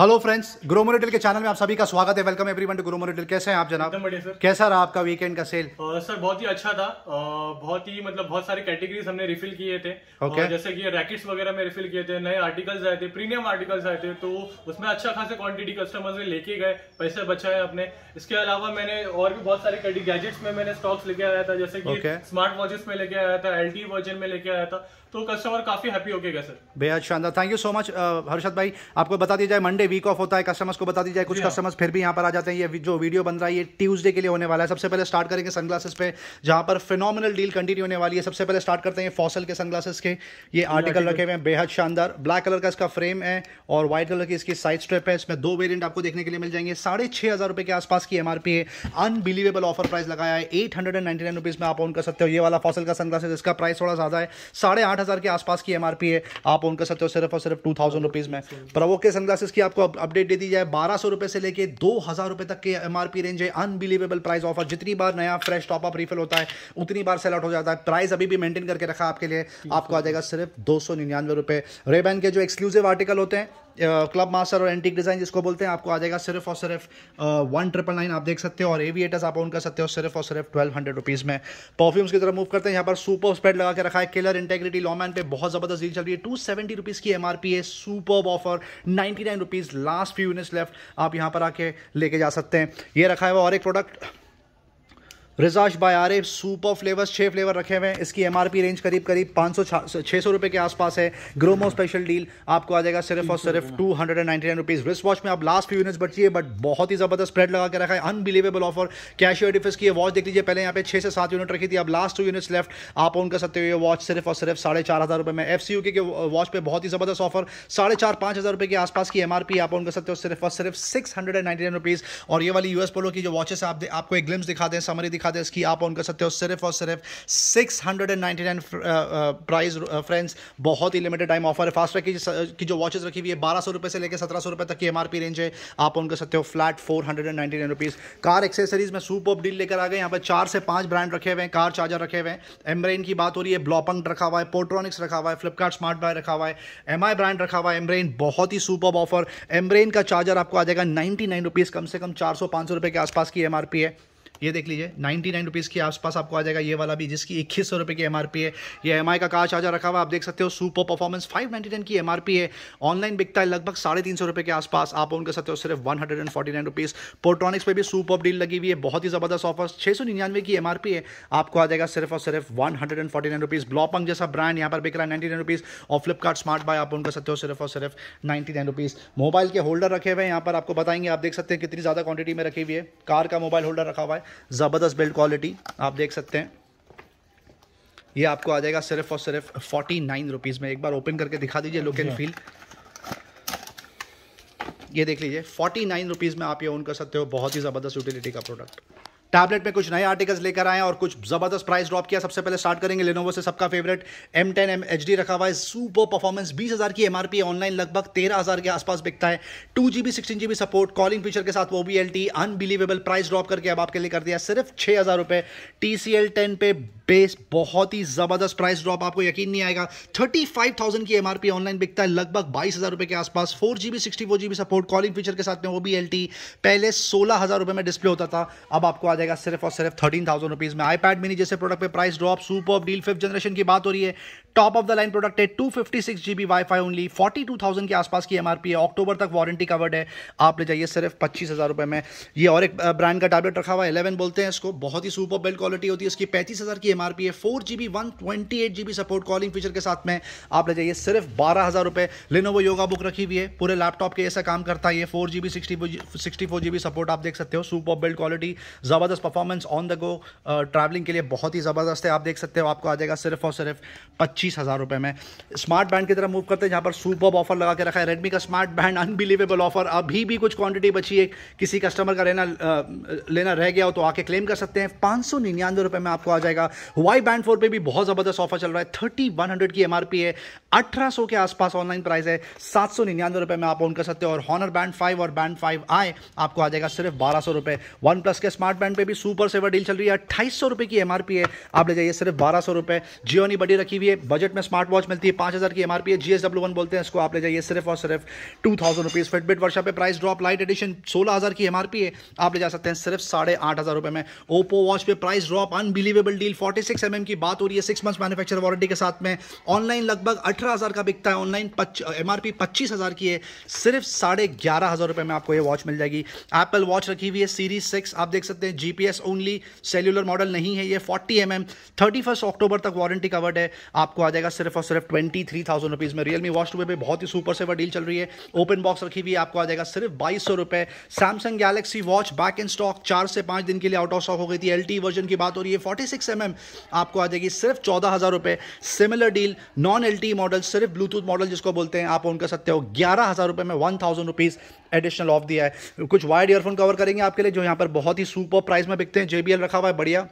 Hello friends Gromo retail के channel में आप सभी का स्वागत है welcome everyone to Gromo retail कैसे हैं आप जनाब बढ़िया सर कैसा रहा आपका वीकेंड का सेल uh, सर बहुत ही अच्छा था uh, बहुत ही मतलब बहुत सारे कैटेगरीज हमने रिफिल किए थे okay. जैसे कि रैकेट्स वगैरह में रिफिल किए थे नए आर्टिकल्स आए थे प्रीमियम आर्टिकल्स आए थे तो उसमें अच्छा खासा क्वांटिटी कस्टमर्स ने लेके गए पैसे बचाए अपने इसके अलावा मैंने और भी बहुत सारे गैजेट्स में मैंने स्टॉक्स लेके आया था जैसे की स्मार्ट वॉचेस में लेके आया था एल वर्जन में लेके आया था तो कस्टमर काफी हैप्पी हो गया सर बेहद शानदार thank you so much Harshad भाई आपको बता दिया जाए मंडे वीक ऑफ होता है कस्टमर्स को बता दी जाए कुछ कस्टमर्स फिर भी यहाँ पर आ जाते हैं ये जो वीडियो बन रहा है ये ट्यूजडे के लिए होने वाला है सबसे पहले स्टार्ट करेंगे सनग्लासेस पे जहाँ पर फिनोमिनल डील कंटिन्यू होने वाली है सबसे पहले स्टार्ट करते हैं फॉसल के सनग्लासेस के ये आर्टिकल रखे हुए हैं बेहद शानदार ब्लैक कलर का इसका फ्रेम है और व्हाइट कलर की इसकी साइड स्ट्रेप है इसमें दो वेरियंट आपको देखने के लिए मिल जाएंगे साढ़े छह हज़ार रुपए के आसपास की एमआरपी है अनबिलीवेबल ऑफर प्राइस लगाया है eight hundred and ninety nine rupees में आप ऑन कर सकते हो ये वाला फॉसल का सनग्लासेस इसका प्राइस थोड़ा ज़्यादा है साढ़े आठ साठ हज़ार के आसपास की एमआरपी है आप उनका सकते हो सिर्फ और सिर्फ टू थाउजेंड रुपीज़ में प्रवो के सनग्लासेस की आपको अपडेट दे दी जाए बारह सौ रुपये से लेके दो हज़ार रुपये तक के एमआरपी रेंज है अनबिलीवेबल प्राइस ऑफर जितनी बार नया फ्रेश टॉप अप रिफिल होता है उतनी बार सेल आउट हो जाता है प्राइस अभी भी मेंटेन करके रखा आपके लिए आपको आ जाएगा सिर्फ दो सौ निन्यानवे रुपये रेबैन के जो एक्सक्लूसिव आर्टिकल होते हैं क्लब uh, मास्टर और एंटीक डिज़ाइन जिसको बोलते हैं आपको आ जाएगा सिर्फ और सिर्फ वन ट्रिपल नाइन आप देख सकते हो और एविएटर्स आप ऑन कर सकते हो सिर्फ और सिर्फ ट्वेल्व हंड्रेड रुपीज़ में परफ्यूम्स की तरफ मूव करते हैं यहाँ पर सुपर स्प्रेड लगा के रखा है किलर इंटेग्रिटी लॉमैन पे बहुत ज़बरदस्त डील चल रही है टू सेवेंटी रुपीज़ की एम आर पी है super offer ninety nine rupees last few units left आप यहाँ पर आके लेके जा सकते हैं ये रखा है और एक प्रोडक्ट रिजाश बायारे सुपर फ्लेवर्स छः फ्लेवर रखे हुए हैं इसकी एमआरपी रेंज करीब करीब पाँच सौ छः सौ रुपये के आसपास है ग्रोमो स्पेशल डील आपको आ जाएगा सिर्फ और सिर्फ two hundred and ninety nine rupees wrist watch में आप लास्ट फ्यू यूनिट्स बची है बट बहुत ही ज़बरदस्त स्प्रेड लगा के रखा है अनबिलीवेबल ऑफर कैश डिफेंस की वॉच देख लीजिए पहले यहाँ पे छः से सात यूनिट रखी थी अब लास्ट टू यूनिट्स लेफ्ट आप ऑन कर सकते हो ये वॉच सिर्फ और सिर्फ साढ़े चार हज़ार रुपये में एफ सी यू के वॉच पर बहुत ही ज़बरदस्त ऑफर साढ़े चार पाँच हज़ार रुपये के आसपास की एम आर पी आप ऑन कर सकते हो सिर्फ और सिर्फ six hundred and ninety nine rupees और ये वाली यूएस पोलो की जो वॉचेस आप आपको एक ग्लिम्स दिखाते हैं समरी दिखा खाते इसकी आप ऑन कर सकते हो सिर्फ और सिर्फ six hundred and price friends बहुत ही लिमिटेड टाइम ऑफर है फास्ट ट्रैक की, जो वॉचेस रखी हुई है बारह सौ से लेकर सत्रह सौ तक की एम रेंज है आप ऑन कर सकते हो flat four hundred and rupees car accessories में सूप ऑफ डील लेकर आ गए यहाँ पर चार से पाँच ब्रांड रखे हुए हैं कार चार्जर रखे हुए हैं एमब्रेन की बात हो रही है ब्लॉपंग रखा हुआ है पोट्रॉनिक्स रखा हुआ है फ्लिपकार्ट स्मार्ट बाय रखा हुआ है एम ब्रांड रखा हुआ है एमब्रेन बहुत ही सुपर ऑफर एमब्रेन का चार्जर आपको आ जाएगा नाइनटी नाइन रुपीज़ कम से कम चार सौ पांच सौ रुपए के आसपास की एमआरपी है ये देख लीजिए नाइन्टी नाइन रुपीज़ के आसपास आपको आ जाएगा ये वाला भी जिसकी इक्कीस सौ रुपये की एम है ये एम का कांच आजा रखा हुआ आप देख सकते हो super performance five ninety nine की एम है ऑनलाइन बिकता है लगभग साढ़े तीन सौ रुपये के आसपास आप उनके सकते हो सिर्फ one hundred and forty nine rupees Portronics पर भी सुपर डील लगी हुई है बहुत ही ज़बरदस्त ऑफर छः सौ निन्यानवे की एम है आपको आ जाएगा सिर्फ और सिर्फ one hundred and forty nine rupees Blaupunkt जैसा ब्रांड यहाँ पर बिक रहा है नाइन्टी नाइन रुपीज़ और फ्लिपकार्ट स्मार्ट बाय आप उनका सकते हो सिर्फ और सिर्फ नाइन्टी नाइन रुपीज़ मोबाइल के होल्डर रखे हुए हैं यहाँ पर आपको बताएंगे आप देख सकते हैं कितनी ज़्यादा क्वांटिटी में रखी हुई है कार का मोबाइल होल्डर रखा हुआ है ज़बरदस्त बिल्ड क्वालिटी आप देख सकते हैं ये आपको आ जाएगा सिर्फ और सिर्फ फोर्टी नाइन रुपीज़ में एक बार ओपन करके दिखा दीजिए लुक एंड फील ये देख लीजिए फोर्टी नाइन रुपीज़ में आप ये ओन कर सकते हो बहुत ही ज़बरदस्त यूटिलिटी का प्रोडक्ट टैबलेट में कुछ नए आर्टिकल्स लेकर आए और कुछ ज़बरदस्त प्राइस ड्रॉप किया सबसे पहले स्टार्ट करेंगे लेनोवो से सबका favourite M ten M H D रखा हुआ है सुपर परफॉर्मेंस बीस हज़ार की एमआरपी ऑनलाइन लगभग तेरह हज़ार के आसपास बिकता है two G B sixteen G B support calling feature के साथ वो B L T unbelievable price drop करके अब आपके लिए कर दिया सिर्फ छः हज़ार रुपये टी सी एल टेन पे पे बहुत ही ज़बरदस्त प्राइस ड्रॉप आपको यकीन नहीं आएगा 35,000 की एमआरपी ऑनलाइन बिकता है लगभग बाईस हज़ार रुपए के आसपास four G B sixty four G B support calling feature के साथ में वो भी एल टी पहले सोलह हज़ार रुपए में डिस्प्ले होता था अब आपको आ जाएगा सिर्फ और सिर्फ थर्टीन थाउजेंड रुपीज़ में आईपैड मिनी जैसे प्रोडक्ट पे price drop super deal fifth generation की बात हो रही है top of the line product है to fifty six G B wi fi only forty two thousand के आसपास की एमआरपी है अक्टूबर तक वारंटी कवर्ड है आप ले जाइए सिर्फ पच्चीस हज़ार रुपये में ये और एक ब्रांड का टैबलेट रखा हुआ है एलेवन बोलते हैं इसको बहुत ही सुपर बेल्ट क्वालिटी होती है इसकी पैंतीस हज़ार की एमआरपी है four G B one twenty eight G B support calling feature के साथ में आप ले जाइए सिर्फ बारह हज़ार रुपये लेनोवो योगा बुक रखी हुई है पूरे लैपटॉप के ऐसा काम करता है ये four G sixty four G B support आप देख सकते हो सुपर बेल्ट क्वालिटी ज़बरदस्त performance on the go travelling के लिए बहुत ही ज़बरदस्त है आप देख सकते हो आपको आ जाएगा सिर्फ और सिर्फ पच्चीस पच्चीस हज़ार रुपये में स्मार्ट बैंड की तरफ मूव करते हैं जहाँ पर सुपर ऑफर लगा के रखा है रेडमी का स्मार्ट बैंड अनबिलीवेबल ऑफर अभी भी कुछ क्वांटिटी बची है किसी कस्टमर का लेना लेना रह गया हो तो आके क्लेम कर सकते हैं पाँच सौ निन्यानवे रुपये में आपको आ जाएगा वाई बैंड फोर पर भी बहुत ज़बरदस्त ऑफर चल रहा है थर्टी वन हंड्रेड की एम आर पी है अठारह सौ के आसपास ऑनलाइन प्राइस है सात सौ निन्यानवे रुपये में आप ऑन कर सकते हो और हॉनर बैंड फाइव और बैंड फाइव आए आपको आ जाएगा सिर्फ बारह सौ रुपये वन प्लस के स्मार्ट बैंड पे भी सुपर सेवर डील चल रही है अट्ठाईस सौ रुपये की एम आर पी है आप ले जाइए सिर्फ बारह सौ रुपये जियोनी बड़ी रखी हुई है बजट में स्मार्ट वॉच मिलती है पांच हज़ार की एमआरपी है जीएसडब्ल्यू वन बोलते हैं इसको आप ले जाइए सिर्फ और सिर्फ two thousand rupees Fitbit Versa पे प्राइस ड्रॉप लाइट एडिशन सोलह हज़ार की एमआरपी है आप ले जा सकते हैं सिर्फ साढ़े आठ हज़ार रुपए में ओपो वॉच पे price drop unbelievable deal forty six M की बात हो रही है सिक्स मंथ मैनुफेक्चर वारंटी के साथ में ऑनलाइन लगभग अठारह हज़ार का बिकता है ऑनलाइन एमआरपी पच्चीस हज़ार की है सिर्फ साढ़े ग्यारह हज़ार रुपये में आपको यह वॉच मिल जाएगी एप्पल वॉच रखी हुई है सीरीज सिक्स आप देख सकते हैं जीपीएस ओनली सेल्यूलर मॉडल नहीं है ये forty M M thirty first October तक वारंटी कवर्ड है आपको आपको आ जाएगा सिर्फ और सिर्फ ट्वेंटी थ्री थाउजेंड रुपीज़ में रियलमी वॉच टू पे बहुत ही सुपर सेवर डील चल रही है ओपन बॉक्स रखी हुई आपको आ जाएगा सिर्फ बाईस सौ रुपए Samsung Galaxy watch back in stock चार से पांच दिन के लिए आउट ऑफ स्टॉक हो गई थी एल वर्जन की बात हो रही है फोर्टी सिक्स mm आपको आ जाएगी सिर्फ चौदह हज़ार रुपये similar deal non L model सिर्फ ब्लूटूथ मॉडल जिसको बोलते हैं आप उनका सकते हो ग्यारह हज़ार रुपये में one thousand rupees additional off दिया है कुछ वायर्ड ईयरफोन कवर करेंगे आपके लिए जो यहाँ पर बहुत ही सुपर प्राइस में बिकते हैं जेबीएल रखा हुआ है बढ़िया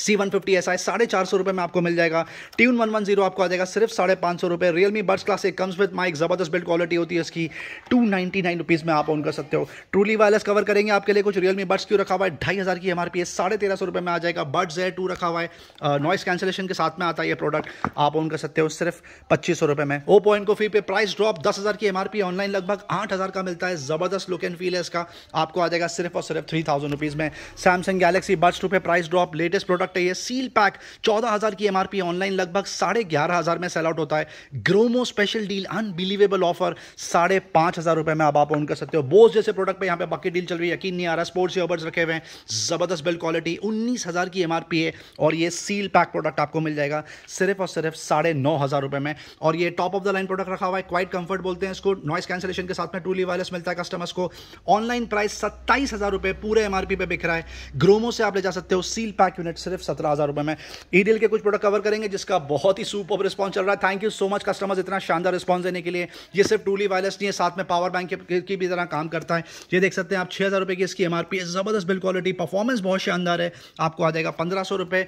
सी वन फिफ्टी एस आई साढ़े चार सौ रुपये में आपको मिल जाएगा ट्यून वन वन जीरो आपको आ जाएगा सिर्फ साढ़े पाँच सौ रुपये रियलमी बर्ड्स क्लास एक कम्स विद माइक ज़बरदस्त बिल्ड क्वालिटी होती है इसकी टू नाइनटी नाइन रुपीज़ में आप ऑन कर सकते हो ट्रूली वायरलेस कवर करेंगे आपके लिए कुछ रियलमी बर्ड्स क्यों रखा हुआ है ढाई हज़ार की एम आर पी है साढ़े तेरह सौ रुपये में आ जाएगा बर्ड्स है टू रखा हुआ है नॉइस कैंसिलेशन के साथ में आता है ये प्रोडक्ट आप ऑन कर सकते हो सिर्फ पच्चीस सौ रुपये में ओ पॉइंट को फी पे प्राइस ड्रॉप दस हज़ार की एम आर पी ऑनलाइन लगभग आठ हज़ार का मिलता है ज़बरदस्त लुक एंड फील है इसका आपको आ जाएगा सिर्फ और सिर्फ थ्री थाउजेंड रुपीज़ में सैमसंग गैलेक्सी बर्ड्स टू पे प्राइस ड्रॉप लेटेस्ट प्रोडक्ट है ये सील पैक चौदह हज़ार की एमआरपी ऑनलाइन लगभग साढ़े ग्यारह हज़ार में सेल आउट होता है Gromo special deal unbelievable offer साढ़े पांच हज़ार रुपए में अब आप ऑन कर सकते हो बोस जैसे प्रोडक्ट पर यहाँ पे बाकी डील चल रही है यकीन नहीं आ रहा स्पोर्ट्स ईयरबड्स रखे हुए हैं ज़बरदस्त बिल क्वालिटी उन्नीस हज़ार की एमआरपी है और ये सील पैक प्रोडक्ट आपको मिल जाएगा सिर्फ और सिर्फ साढ़े नौ हज़ार रुपए में और ये top of the line product रखा हुआ है क्वाइट कंफर्ट बोलते हैं इसको नॉइस कैंसिलेशन के साथ में टूली वायरलेस मिलता है कस्टमर्स को ऑनलाइन प्राइस सत्ताईस हज़ार रुपए पूरे एमआरपी पे बिक रहा है ग्रोमो से आप ले जा सकते हो सील पैक यूनिट सिर्फ सत्रह हज़ार रुपये में ई के कुछ प्रोडक्ट कवर करेंगे जिसका बहुत ही सुपर रिस्पॉन्स चल रहा है thank you so much customers इतना शानदार रिस्पॉन्स देने के लिए ये सिर्फ टूली वायरलेस नहीं है साथ में पावर बैंक की भी तरह काम करता है ये देख सकते हैं आप छः हज़ार रुपये की इसकी एम आर पी है ज़बरदस्त बिल क्वालिटी परफॉर्मेंस बहुत शानदार है आपको आ जाएगा पंद्रह सौ रुपये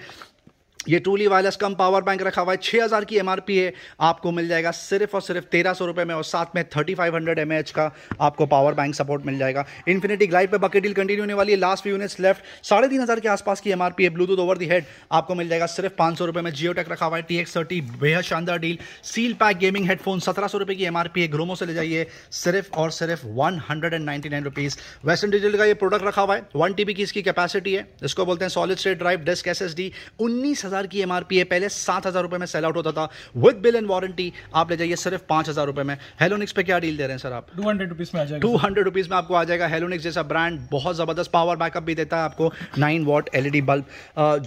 ये truly wireless cum power bank रखा हुआ है 6000 की एमआरपी है आपको मिल जाएगा सिर्फ और सिर्फ तेरह सौ रुपए में और साथ में 3500 एच का आपको पावर बैंक सपोर्ट मिल जाएगा इन्फिनिटी ग्लाइड पे बकेट डील कंटिन्यू होने वाली है लास्ट व्यू यूनिट्स लेफ्ट साढ़े तीन हज़ार के आसपास की एमआरपी है ब्लूटूथ ओवर दी हेड आपको मिल जाएगा सिर्फ पांच सौ रुपए में जियो टेक रखा हुआ है टी एक्स थर्टी बेहद शानदार deal seal pack gaming headphone सत्रह सौ रुपए की एमआरपी है ग्रोमो से ले जाइए सिर्फ और सिर्फ one hundred and ninety nine rupees Western Digital का ये प्रोडक्ट रखा हुआ है वन टीबी की इसकी कैपेसिटी है इसको बोलते हैं solid state drive desk S S D उन्नीस हज़ार की एमआरपी है पहले सात हज़ार रुपये में सेल आउट होता था विद बिल एंड वारंटी आप ले जाइए सिर्फ पाँच हज़ार रुपये में हेलोनिक्स पे क्या डील दे रहे हैं सर आप टू हंड्रेड रुपीज़ में आ जाएगा टू हंड्रेड रुपीज़ में आपको आ जाएगा हेलोनिक्स जैसा ब्रांड बहुत ज़बरदस्त पावर बैकअप भी देता है आपको nine watt L bulb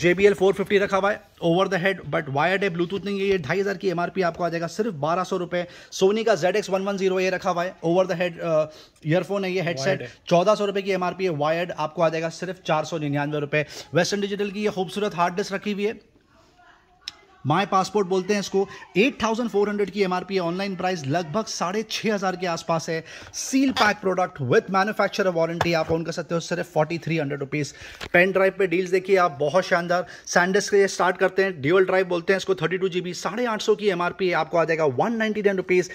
J B four fifty रखा हुआ है over the head but wired है ब्लूटूथ नहीं है ये ढाई हज़ार की एमआरपी आपको आ जाएगा सिर्फ बारह सौ रुपये सोनी का Z X one one zero ये रखा हुआ है ओवर द हेड ईयरफोन है ये हेडसेट चौदह सौ रुपये की एमआरपी है वायर्ड आपको आ जाएगा सिर्फ चार सौ निन्यानवे रुपये वेस्टर्न डिजिटल की ये खूबसूरत हार्ड डिस्क रखी हुई है माय पासपोर्ट बोलते हैं इसको 8400 की एमआरपी है ऑनलाइन प्राइस लगभग साढ़े छः हज़ार के आसपास है seal pack product with manufacturer warranty आप ऑन कर सकते हो सिर्फ forty three hundred rupees pen drive पे डील्स देखिए आप बहुत शानदार सैंडस के स्टार्ट करते हैं ड्यूअल ड्राइव बोलते हैं इसको थर्टी टू साढ़े आठ सौ की एमआरपी आपको आ जाएगा वन नाइन्टी नाइन रुपीज़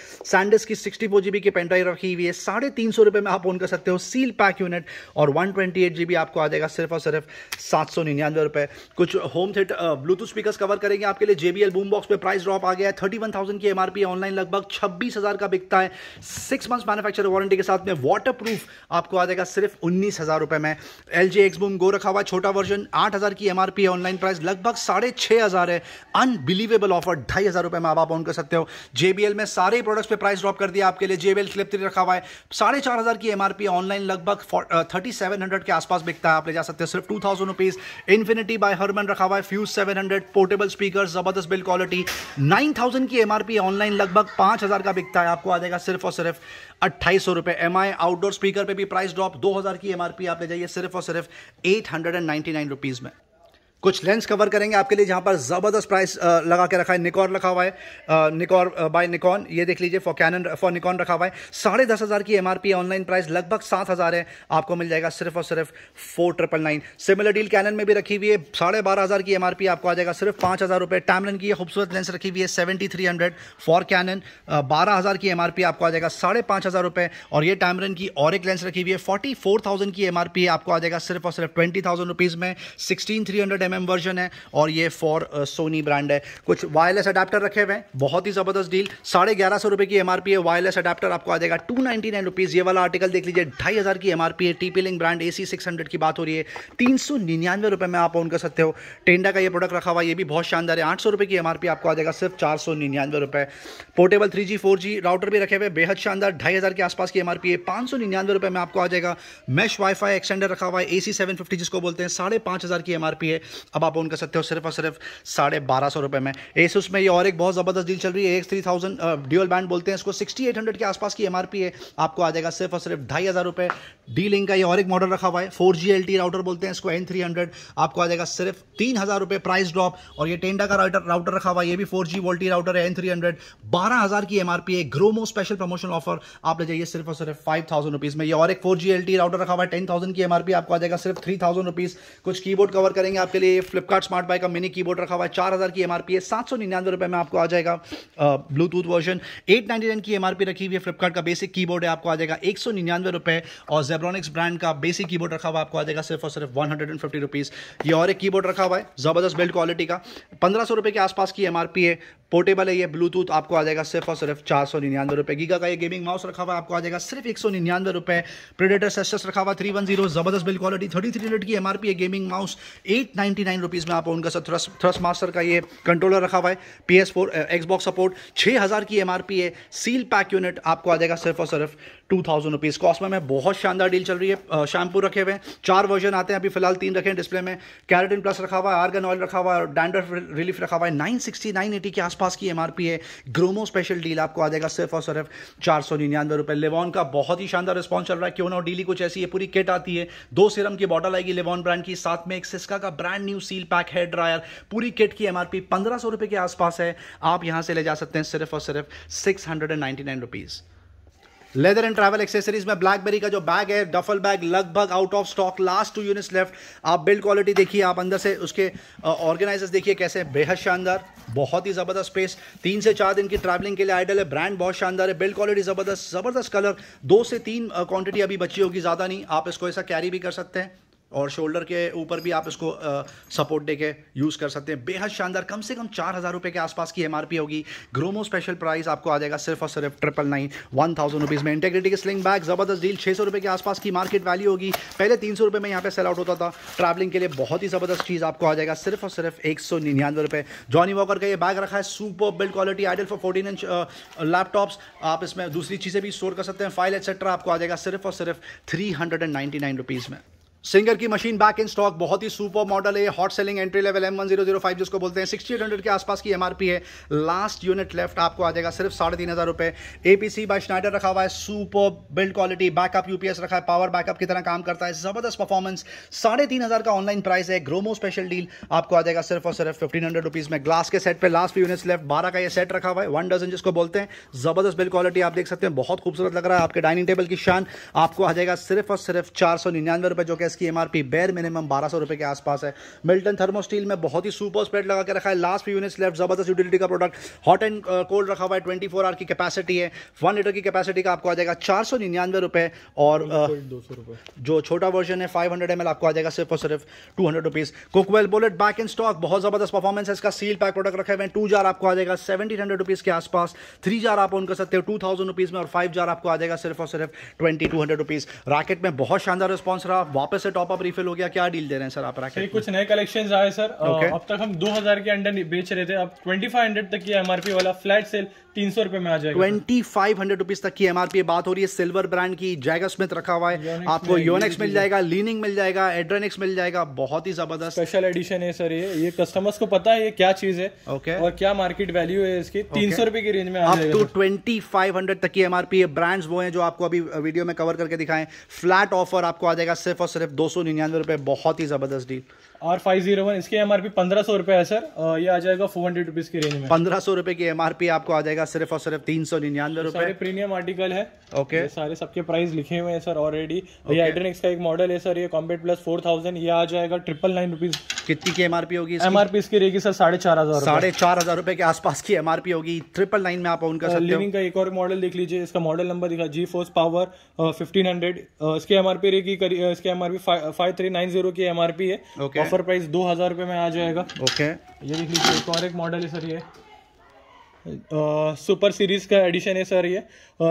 की सिक्सटी फोर की पेन ड्राइव रखी हुई है साढ़े तीन सौ में आप ऑन कर सकते हो सील पैक यूनिट और वन ट्वेंटी एट आपको आ जाएगा सिर्फ और सिर्फ सात सौ निन्यानवे कुछ home theatre Bluetooth speaker cover करेंगे आपके लिए जेबीएल बूम बॉक्स पे प्राइस ड्रॉप आ गया थर्टी वन थाउजेंड की एमआरपी ऑनलाइन लगभग छब्बीस हज़ार का बिकता है सिक्स मंथ मैनुफेक्चर वारंटी के साथ में वाटर प्रूफ आपको आ जाएगा सिर्फ उन्नीस हज़ार रुपये में L G X boom go रखा हुआ छोटा वर्जन आठ हज़ार की एमआरपी है ऑनलाइन प्राइस लगभग साढ़े छः हज़ार है अनबिलीवेबल ऑफर ढाई हज़ार रुपए में आप ऑन कर सकते हो जेबीएल में सारे प्रोडक्ट्स पे प्राइस ड्रॉप कर दिया आपके लिए जेबीएल क्लिप थ्री रखा हुआ है साढ़े चार हज़ार की एमआरपी ऑनलाइन लगभग थर्टी सेवन हंड्रेड के आसपास बिकता है आप ले जा सकते हो सिर्फ two thousand rupees Infinity by Harman रखा हुआ है fuse seven hundred portable speaker ज़बरदस्त बिल्ड क्वालिटी 9000 की एमआरपी है ऑनलाइन लगभग 5000 का बिकता है आपको आ जाएगा सिर्फ और सिर्फ अट्ठाईस सौ रुपए एम आउटडोर स्पीकर पे भी प्राइस ड्रॉप 2000 की एमआरपी आप ले जाइए सिर्फ और सिर्फ एट हंड्रेड में कुछ लेंस कवर करेंगे आपके लिए जहाँ पर ज़बरदस्त प्राइस लगा के रखा है निकॉर रखा हुआ है निकॉर बाय निकॉन ये देख लीजिए फॉर कैनन फॉर निकॉन रखा हुआ है साढ़े दस हज़ार की एमआरपी ऑनलाइन प्राइस लगभग सात हज़ार है आपको मिल जाएगा सिर्फ और सिर्फ four triple nine similar deal Canon में भी रखी हुई है साढ़े बारह हज़ार की एमआरपी आपको आ जाएगा सिर्फ पाँच हज़ार रुपये टैमलन की खूबसूरत लेंस रखी हुई है seventy three hundred for Canon बारह हज़ार की एमआरपी आपको आ जाएगा साढ़े पाँच हज़ार रुपये और ये टैमरन की और एक लेंस रखी हुई है फोर्टी फोर थाउजेंड की एमआरपी आपको आ जाएगा सिर्फ और सिर्फ ट्वेंटी थाउजेंड रुपीज़ में sixteen three hundred M version है और ये फॉर सोनी ब्रांड है कुछ वायरलेस अडाप्टर रखे हुए हैं बहुत ही ज़बरदस्त डील साढ़े ग्यारह सौ रुपए की एम है वायरलेस अडाप्टर आपको आ जाएगा टू नाइनटी नाइन रुपीज़ ये वाला आर्टिकल देख लीजिए ढाई हज़ार की एम है TP link brand A C six hundred की बात हो रही है तीन सौ निन्यानवे रुपए में आप ऑन कर सकते हो टेंडा का ये प्रोडक्ट रखा हुआ ये भी बहुत शानदार है आठ सौ रुपए की एम आपको आ जाएगा सिर्फ चार सौ निन्यानवे रुपए portable three G four G router भी रखे हुए बेहद शानदार ढाई हज़ार के आसपास की एम है पांच सौ निन्यानवे रुपए में आपको आ जाएगा मैश वाईफाई एक्सटेंडर रखा हुआ है ए सी सेवन फिफ्टी जिसको बोलते हैं साढ़े पांच हज़ार की एम है अब आप ऑन कर सकते हो सिर्फ और सिर्फ साढ़े बारह सौ रुपये में एस में ये और एक बहुत ज़बरदस्त डील चल रही है एक थ्री थाउजेंड ड्यूअल बैंड बोलते हैं इसको सिक्सटी एट हंड्रेड के आसपास की एम है आपको आ जाएगा सिर्फ और सिर्फ ढाई हज़ार रुपये डीलिंग का ये और एक मॉडल रखा हुआ है four G L T router बोलते हैं इसको एन थ्री हंड्रेड आपको आ जाएगा सिर्फ तीन हज़ार रुपये प्राइस ड्रॉप और ये टेंडा का राउटर राउटर रखा हुआ है ये भी फोर जी वोल्टी राउटर है एन थ्री हंड्रेड बारह हज़ार की एम आर पी है ग्रोमो स्पेशल प्रमोशन ऑफर आप ले जाइए सिर्फ और सिर्फ फाइव थाउजेंड रुपीज़ में ये और एक four G L T router रखा हुआ है टेन थाउजेंड की एम आर पी आपको आ जाएगा सिर्फ थ्री थाउजेंड रुपीज़ कुछ की बोर्ड कवर करेंगे आपके लिए फ्लिपकार्ट स्मार्ट बाई का मिनी कीबोर्ड रखा हुआ है चार हज़ार की एमआरपी है सात सौ निन्यानवे रुपये में आपको आ जाएगा Bluetooth version eight ninety nine की एमआरपी रखी हुई है फ्लिपकार्ट का बेसिक कीबोर्ड है आपको आ जाएगा एक सौ निन्यानवे रुपये और जेब्रॉनिक्स ब्रांड का बेसिक कीबोर्ड रखा हुआ आपको आ जाएगा सिर्फ और सिर्फ one hundred and fifty rupees ये और एक कीबोर्ड रखा हुआ है ज़बरदस्त बिल्ड क्वालिटी का पंद्रह सौ रुपये के आसपास की एमआरपी है पोर्टेबल है ये ब्लूटूथ आपको आ जाएगा सिर्फ और सिर्फ चार सौ निन्यानवे रुपये गीगा का ये गेमिंग माउस रखा हुआ आपको आ जाएगा सिर्फ एक सौ निन्यानवे रुपये प्रेडेटर सेस रखा हुआ थ्री वन जीरो जबरदस्त build quality thirty three hundred की एमआरपी है gaming mouse at nine ninety nine rupees में आप उनका थ्रस थ्रस मास्टर का ये कंट्रोलर रखा हुआ है P S four Xbox support छः हज़ार की एम आर पी है सील पैक यूनिट आपको आ जाएगा सिर्फ और सिर्फ टू थाउजेंड रुपीज़ कॉस्मो में बहुत शानदार डील चल रही है शैम्पू रखे हुए हैं चार वर्जन आते हैं अभी फिलहाल तीन रखे हैं डिस्प्ले में कैरेटिन प्लस रखा हुआ है आर्गन ऑयल रखा हुआ है डैंडर रिलीफ रखा हुआ है नाइन सिक्सटी नाइन एटी के आसपास की एमआरपी है ग्रोमो स्पेशल डील आपको आ जाएगा सिर्फ और सिर्फ चार सौ निन्यानवे रुपए लेवॉन का बहुत ही शानदार रिस्पॉन्स चल रहा है क्यों ना डीली कुछ ऐसी है पूरी किट आती है दो सिरम की बॉटल आएगी लेवॉन ब्रांड की साथ में एक सिस्का का ब्रांड न्यू सील पैक है ड्रायर पूरी किट की एमआरपी पंद्रह सौ रुपए के आसपास है आप यहां से ले जा सकते हैं सिर्फ और सिर्फ six hundred and ninety nine rupees leather and travel accessories में ब्लैकबेरी का जो बैग है डफल बैग लगभग out of stock last two units left आप बिल्ड क्वालिटी देखिए आप अंदर से उसके ऑर्गेनाइजर्स देखिए कैसे बेहद शानदार बहुत ही ज़बरदस्त स्पेस तीन से चार दिन की ट्रैवलिंग के लिए आइडल है ब्रांड बहुत शानदार है बिल्ड क्वालिटी ज़बरदस्त ज़बरदस्त कलर दो से तीन क्वांटिटी अभी बची होगी ज़्यादा नहीं आप इसको ऐसा कैरी भी कर सकते हैं और शोल्डर के ऊपर भी आप इसको सपोर्ट दे के यूज़ कर सकते हैं बेहद शानदार कम से कम चार हज़ार रुपये के आसपास की एम होगी ग्रोमो स्पेशल प्राइस आपको आ जाएगा सिर्फ और सिर्फ triple nine one thousand rupees में इंटेग्रिटी के स्लिंग बैग ज़बरदस्त डील छः सौ रुपये के आसपास की मार्केट वैल्यू होगी पहले तीन सौ रुपये में यहाँ पर सेल आउट होता था ट्रैवलिंग के लिए बहुत ही ज़बरदस्त चीज़ आपको आ जाएगा सिर्फ और सिर्फ एक सौ निन्यानवे रुपये जॉनी वॉकर का ये बैग रखा है super build quality ideal for fourteen inch laptops आप इसमें दूसरी चीज़ें भी स्टोर कर सकते हैं फाइल एक्सेट्रा आपको आ जाएगा सिर्फ और सिर्फ three hundred and ninety nine rupees में सिंगर की मशीन बैक इन स्टॉक बहुत ही सुपर मॉडल है hot selling entry level M one zero zero five जिसको बोलते हैं सिक्सटी एट हंड्रेड के आसपास की एमआरपी है लास्ट यूनिट लेफ्ट आपको आ जाएगा सिर्फ साढ़े तीन हज़ार रुपए A P C by Schneider रखा हुआ है super build quality backup UPS रखा है पावर बैकअप की तरह काम करता है ज़बरदस्त परफॉर्मेंस साढ़े तीन हज़ार का ऑनलाइन प्राइस है ग्रोमो स्पेशल डील आपको आ जाएगा सिर्फ और सिर्फ फिफ्टीन हंड्रेड रुपीज़ में ग्लास के सेट पर लास्ट यूनिट्स लेफ्ट बारह का यह सेट रखा हुआ है वन डजन जिसको बोलते हैं ज़बरदस्त बिल्ड क्वालिटी आप देख सकते हैं बहुत खूबसूरत लग रहा है आपके डाइनिंग टेबल की शान आपको आ जाएगा सिर्फ और सिर्फ चार सौ निन्यानवे रुपये जो कि इसकी एम आर पी बेर मिनिमम बारह सौ रुपये के आसपास है मिल्टन थर्मोस्टील में बहुत ही सुपर स्प्रेड लगा के रखा है लास्ट फ्यू यूनिट्स लेफ्ट जबरदस्त यूटिलिटी का प्रोडक्ट हॉट एंड कोल्ड रखा हुआ है ट्वेंटी फोर आर की कैपेसिटी है वन लीटर की कैपेसिटी का आपको आ जाएगा चार सौ निन्यानवे रुपये और uh, दो सौ रुपये जो छोटा वर्जन है फाइव हंड्रेड एम एल आपको आ जाएगा सिर्फ और सिर्फ two hundred rupees Cookwell bullet back in stock बहुत ज़बरदस्त परफॉर्मेंस है इसका सील पैक प्रोडक्ट रखे हुए हैं टू जार आपको आ जाएगा सेवेंटीन हंड्रेड रुपीज़ के आसपास थ्री जार आप ऑन कर सकते हो टू थाउजेंड रुपीज़ में और फाइव जार आपको आ जाएगा सिर्फ और सिर्फ twenty two hundred rupees rocket में बहुत शानदार रिस्पॉन्स रहा वापस से टॉप अप रिफिल हो गया क्या डील दे रहे हैं सर आप रखें कुछ नए कलेक्शन आए सर okay. अब तक हम 2000 के अंडर बेच रहे थे अब 2500 तक की एमआरपी वाला फ्लैट सेल तीन सौ रुपए में आ जाएगा ट्वेंटी फाइव हंड्रेड रुपीज तक की एमआरपी बात हो रही है सिल्वर ब्रांड की जैगा स्मिथ रखा हुआ है आपको योनेक्स मिल जाएगा लीनिंग मिल जाएगा एड्रेनिक्स मिल जाएगा बहुत ही जबरदस्त स्पेशल एडिशन है सर ये ये कस्टमर्स को पता है ये क्या चीज है ओके और क्या मार्केट वैल्यू है इसकी तीन सौ रुपए की रेंज में आप टू ट्वेंटी फाइव हंड्रेड तक की एमआरपी है ब्रांड्स वो है जो आपको अभी वीडियो में कवर करके दिखाएं फ्लैट ऑफर आपको आ जाएगा सिर्फ और सिर्फ दो सौ निन्यानवे रुपए बहुत ही जबरदस्त deal R five zero one इसकी एमआरपी पंद्रह सौ रुपए है सर ये आ जाएगा फोर हंड्रेड रुपीज की रेंज में पंद्रह सौ रुपए की एमआरपी आपको आ जाएगा पड़ेगा सिर्फ और सिर्फ तीन सौ निन्यानवे रुपए प्रीमियम आर्टिकल है ओके okay. सारे सबके प्राइस लिखे हुए हैं सर ऑलरेडी okay. ये आइटनिक्स का एक मॉडल है सर ये कॉम्बेट प्लस फोर थाउजेंड ये आ जाएगा ट्रिपल नाइन रुपीज कितनी की एमआरपी होगी एमआरपी इसकी रहेगी सर साढ़े चार हजार साढ़े चार हजार रुपए के आसपास की एमआरपी होगी ट्रिपल नाइन में आप उनका सर लिविंग का एक और मॉडल देख लीजिए इसका मॉडल नंबर दिखा G force power fifteen hundred इसकी एमआरपी रहेगी uh, इसकी MRP five three nine zero की एमआरपी है ऑफर प्राइस दो हजार रुपए में आ जाएगा ओके ये देख लीजिए एक और एक मॉडल है सर ये सुपर सीरीज का एडिशन है सर ये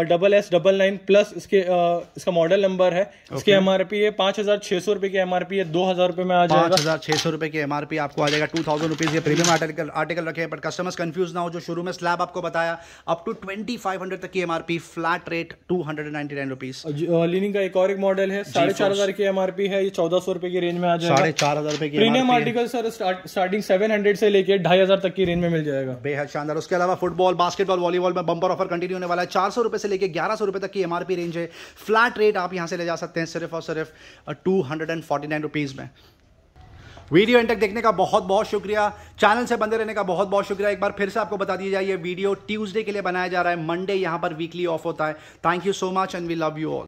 double S double nine plus इसके uh, इसका मॉडल नंबर है okay. इसके एम आर पी है पाँच हज़ार छः सौ रुपये की एम आर पी है दो हज़ार रुपये में आ जाएगा पाँच हज़ार छः सौ रुपये की एम आर पी आपको आ जाएगा टू थाउजेंड रुपीज़ ये प्रीमियम आर्टिकल आर्टिकल रखे हैं बट कस्टमर्स कन्फ्यूज ना हो जो शुरू में स्लैब आपको बताया up to twenty five hundred तक की M R P flat rate two hundred and ninety nine rupees Li Ning का एक और एक मॉडल है साढ़े चार हज़ार की एम आर पी है ये चौदह सौ रुपये की रेंज में आ जाएगा साढ़े चार हज़ार रुपये की premium article sir starting seven hundred से लेकर ढाई हज़ार तक की रेंज में मिल जाएगा बेहद शानदार उसके अलावा फुटबॉल बास्केटबॉल वॉलीबॉल में बंपर ऑफर कंटिन्यू होने वाला है चार सौ रुपये से लेकर ग्यारह सौ रुपये तक की एमआरपी रेंज है फ्लैट रेट आप यहाँ से ले जा सकते हैं सिर्फ और सिर्फ two hundred and forty nine rupees में वीडियो एंड तक देखने का बहुत बहुत शुक्रिया चैनल से बंदे रहने का बहुत बहुत शुक्रिया एक बार फिर से आपको बता दिया जाए ये वीडियो ट्यूसडे के लिए बनाया जा रहा है मंडे यहाँ पर वीकली ऑफ होता है thank you so much and we love you all